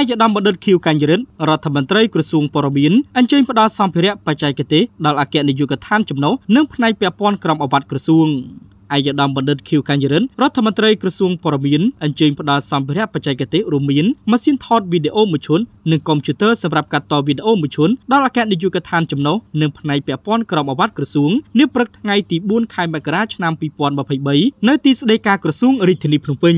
ឯកឧត្តមបណ្ឌិតខៀវកញ្ញរិនរដ្ឋមន្ត្រីក្រសួងព័ត៌មានអញ្ជើញផ្ដល់សម្ភារៈបច្ចេកទេសដល់អគ្គនាយកដ្ឋានចំណុះនិងផ្នែកពាក់ព័ន្ធក្រមអវត្តក្រសួងឯកឧត្តមបណ្ឌិតខៀវកញ្ញរិនរដ្ឋមន្ត្រីក្រសួងព័ត៌មានអញ្ជើញផ្ដល់សម្ភារៈបច្ចេកទេសរួមមានម៉ាស៊ីនថតវីដេអូមួយឈុននិងកុំព្យូទ័រសម្រាប់កាត់តវីដេអូមួយឈុនដល់អគ្គនាយកដ្ឋានចំណុះនិងផ្នែកពាក់ព័ន្ធក្រមអវត្តក្រសួងនាព្រឹកថ្ងៃទី4ខែមករាឆ្នាំ2023នៅទីស្តីការក្រសួងរាជធានីភ្នំពេញ